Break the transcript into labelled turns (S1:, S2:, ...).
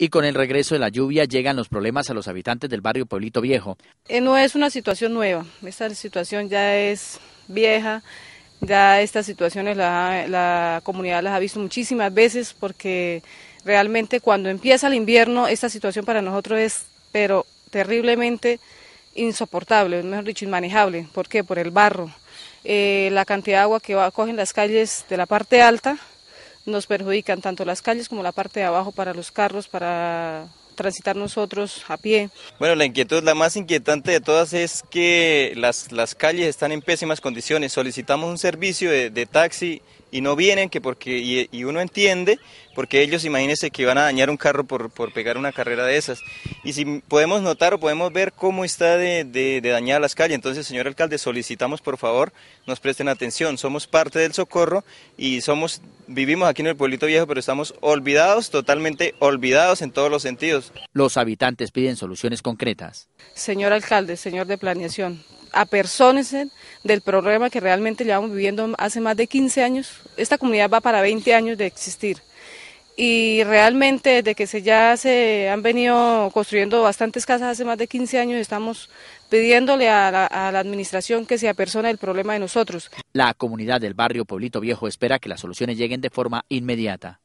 S1: y con el regreso de la lluvia llegan los problemas a los habitantes del barrio Pueblito Viejo.
S2: Eh, no es una situación nueva, esta situación ya es vieja, ya estas situaciones la, comunidad las ha visto muchísimas veces porque realmente cuando empieza el invierno esta situación para nosotros es pero terriblemente insoportable, mejor dicho, inmanejable. ¿Por qué? Por el barro, eh, la cantidad de agua que va, cogen las calles de la parte alta nos perjudican tanto las calles como la parte de abajo para los carros, para transitar nosotros a pie.
S3: Bueno, la inquietud, la más inquietante de todas es que las, las calles están en pésimas condiciones. Solicitamos un servicio de, de taxi y no vienen, que porque, y, uno entiende, porque ellos imagínense que van a dañar un carro por, por, pegar una carrera de esas. Y si podemos notar o podemos ver cómo está de, de, dañada las calles, entonces señor alcalde, solicitamos por favor nos presten atención, somos parte del
S4: socorro y somos, vivimos aquí en el pueblito viejo, pero estamos olvidados, totalmente olvidados en todos los sentidos. Los habitantes piden soluciones concretas.
S2: Señor alcalde, señor de planeación, apersonesen eh, del problema que realmente llevamos viviendo hace más de 15 años. Esta comunidad va para 20 años de existir. Y realmente desde que se ya se han venido construyendo bastantes casas hace más de 15 años, estamos pidiéndole a la, administración que se apersone el problema de nosotros.
S1: La comunidad del barrio Pueblito Viejo espera que las soluciones lleguen de forma inmediata.